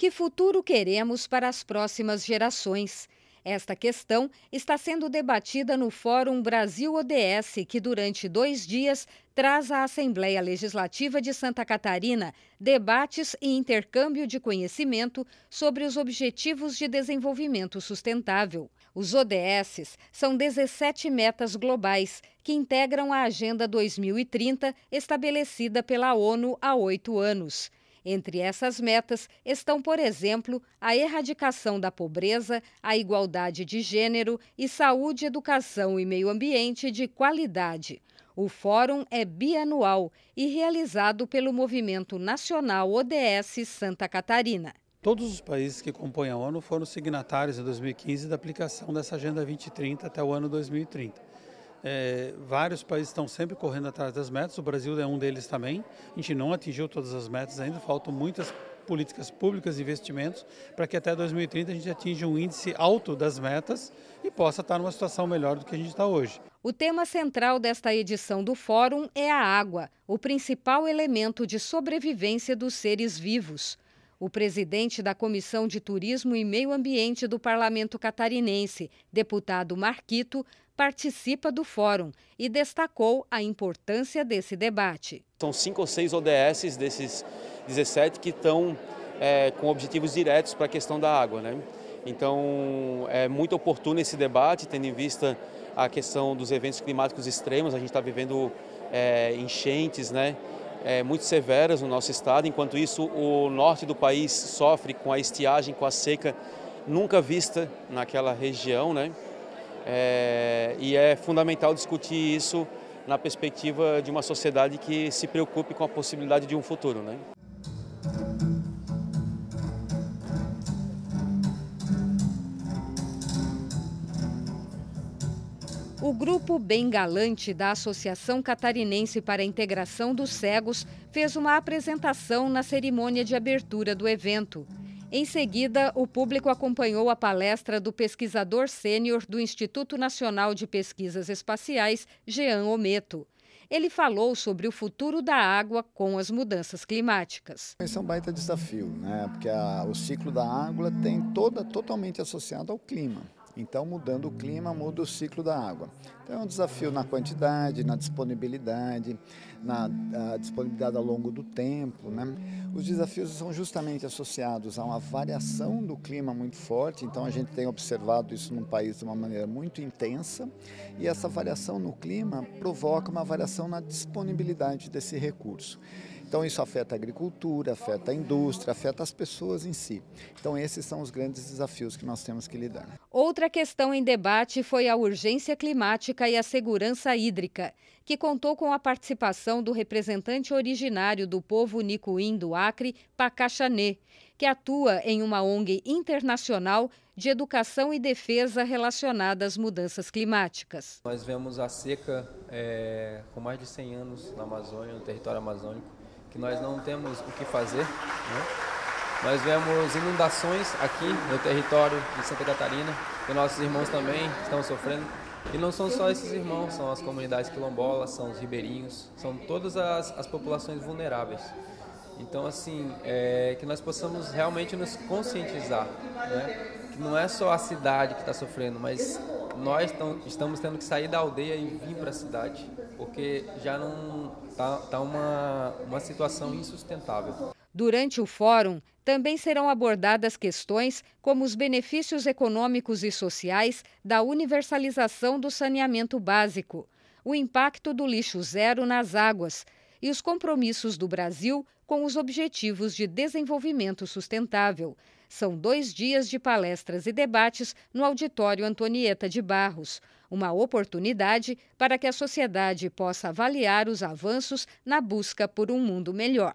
Que futuro queremos para as próximas gerações? Esta questão está sendo debatida no Fórum Brasil ODS, que durante dois dias traz à Assembleia Legislativa de Santa Catarina debates e intercâmbio de conhecimento sobre os Objetivos de Desenvolvimento Sustentável. Os ODSs são 17 metas globais que integram a Agenda 2030, estabelecida pela ONU há oito anos. Entre essas metas estão, por exemplo, a erradicação da pobreza, a igualdade de gênero e saúde, educação e meio ambiente de qualidade. O fórum é bianual e realizado pelo Movimento Nacional ODS Santa Catarina. Todos os países que compõem a ONU foram signatários em 2015 da aplicação dessa Agenda 2030 até o ano 2030. É, vários países estão sempre correndo atrás das metas, o Brasil é um deles também. A gente não atingiu todas as metas ainda, faltam muitas políticas públicas e investimentos para que até 2030 a gente atinja um índice alto das metas e possa estar numa situação melhor do que a gente está hoje. O tema central desta edição do Fórum é a água, o principal elemento de sobrevivência dos seres vivos. O presidente da Comissão de Turismo e Meio Ambiente do Parlamento Catarinense, deputado Marquito, participa do fórum e destacou a importância desse debate. São cinco ou seis ODSs desses 17 que estão é, com objetivos diretos para a questão da água. Né? Então, é muito oportuno esse debate, tendo em vista a questão dos eventos climáticos extremos. A gente está vivendo é, enchentes né? É, muito severas no nosso estado. Enquanto isso, o norte do país sofre com a estiagem, com a seca nunca vista naquela região. Né? é, e é fundamental discutir isso na perspectiva de uma sociedade que se preocupe com a possibilidade de um futuro. Né? O grupo Bem Galante da Associação Catarinense para a Integração dos Cegos fez uma apresentação na cerimônia de abertura do evento. Em seguida, o público acompanhou a palestra do pesquisador sênior do Instituto Nacional de Pesquisas Espaciais, Jean Ometo. Ele falou sobre o futuro da água com as mudanças climáticas. Esse é um baita desafio, né? porque a, o ciclo da água tem toda totalmente associado ao clima. Então, mudando o clima, muda o ciclo da água. Então, é um desafio na quantidade, na disponibilidade, na disponibilidade ao longo do tempo. Né? Os desafios são justamente associados a uma variação do clima muito forte, então a gente tem observado isso num país de uma maneira muito intensa, e essa variação no clima provoca uma variação na disponibilidade desse recurso. Então isso afeta a agricultura, afeta a indústria, afeta as pessoas em si. Então esses são os grandes desafios que nós temos que lidar. Outra questão em debate foi a urgência climática e a segurança hídrica, que contou com a participação do representante originário do povo Nicuim do Acre, Pacaxanê, que atua em uma ONG internacional de educação e defesa relacionada às mudanças climáticas. Nós vemos a seca é, com mais de 100 anos na Amazônia, no território amazônico, que nós não temos o que fazer. Né? Nós vemos inundações aqui no território de Santa Catarina, que nossos irmãos também estão sofrendo. E não são só esses irmãos, são as comunidades quilombolas, são os ribeirinhos, são todas as, as populações vulneráveis. Então, assim, é, que nós possamos realmente nos conscientizar, né? que não é só a cidade que está sofrendo, mas nós estamos tendo que sair da aldeia e vir para a cidade porque já não está tá uma, uma situação insustentável. Durante o fórum, também serão abordadas questões como os benefícios econômicos e sociais da universalização do saneamento básico, o impacto do lixo zero nas águas, e os compromissos do Brasil com os Objetivos de Desenvolvimento Sustentável. São dois dias de palestras e debates no Auditório Antonieta de Barros. Uma oportunidade para que a sociedade possa avaliar os avanços na busca por um mundo melhor.